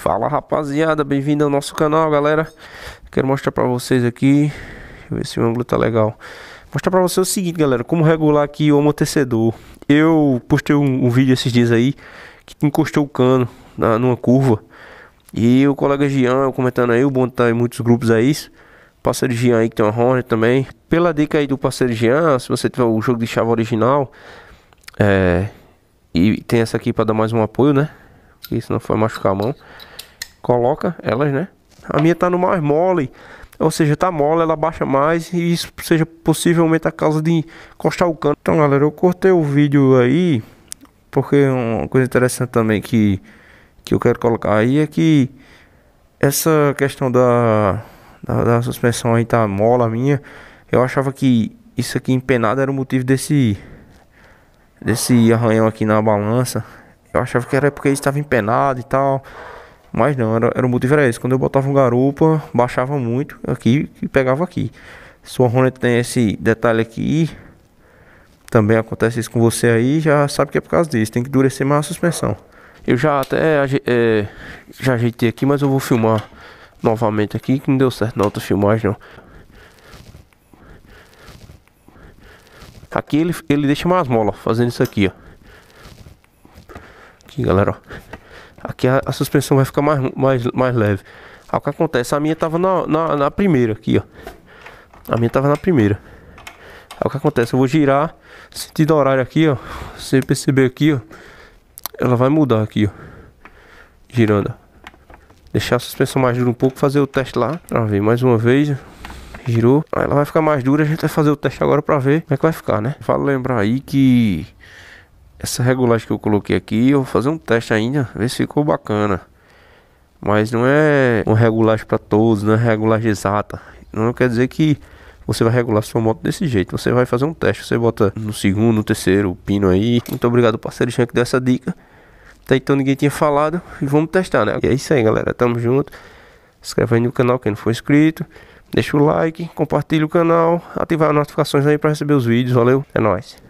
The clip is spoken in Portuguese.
Fala rapaziada, bem-vindo ao nosso canal, galera. Quero mostrar pra vocês aqui. Deixa eu ver se o ângulo tá legal. Mostrar pra vocês o seguinte, galera: como regular aqui o amortecedor. Eu postei um, um vídeo esses dias aí que encostou o cano na, numa curva. E o colega Gian comentando aí, o bom tá em muitos grupos aí. Parceiro Gian aí que tem uma Honda também. Pela dica aí do parceiro Gian, se você tiver o jogo de chave original, é, e tem essa aqui para dar mais um apoio, né? Porque senão foi machucar a mão coloca elas, né? A minha tá no mais mole, ou seja, tá mole, ela baixa mais e isso seja possivelmente a causa de encostar o cano. Então, galera, eu cortei o vídeo aí porque uma coisa interessante também que que eu quero colocar aí é que essa questão da da, da suspensão aí tá mola minha, eu achava que isso aqui empenado era o motivo desse desse arranhão aqui na balança. Eu achava que era porque estava empenado e tal. Mas não, era, era o motivo era esse. Quando eu botava um garupa, baixava muito aqui e pegava aqui. Sua Hornet tem esse detalhe aqui. Também acontece isso com você aí, já sabe que é por causa disso. Tem que endurecer mais a suspensão. Eu já até é, já ajeitei aqui, mas eu vou filmar novamente aqui, que não deu certo na outra filmagem não. Aqui ele, ele deixa mais mola fazendo isso aqui, ó. Aqui, galera, ó. Aqui a, a suspensão vai ficar mais, mais, mais leve. Aí o que acontece? A minha tava na, na, na primeira aqui, ó. A minha tava na primeira. Aí o que acontece? Eu vou girar, sentido horário aqui, ó. Você perceber aqui, ó. Ela vai mudar aqui, ó. Girando. Deixar a suspensão mais dura um pouco, fazer o teste lá. Pra ver mais uma vez. Girou. Aí ela vai ficar mais dura. A gente vai fazer o teste agora pra ver como é que vai ficar, né? Vale lembrar aí que essa regulagem que eu coloquei aqui, eu vou fazer um teste ainda, ver se ficou bacana. Mas não é uma regulagem para todos, não é regulagem exata. Não quer dizer que você vai regular sua moto desse jeito. Você vai fazer um teste, você bota no segundo, no terceiro, o pino aí. Muito obrigado, parceiro Jean, que deu essa dica. Até então ninguém tinha falado e vamos testar, né? E é isso aí, galera. Tamo junto. Se inscreve aí no canal quem não for inscrito. Deixa o like, compartilha o canal, ativar as notificações aí para receber os vídeos. Valeu, é nóis.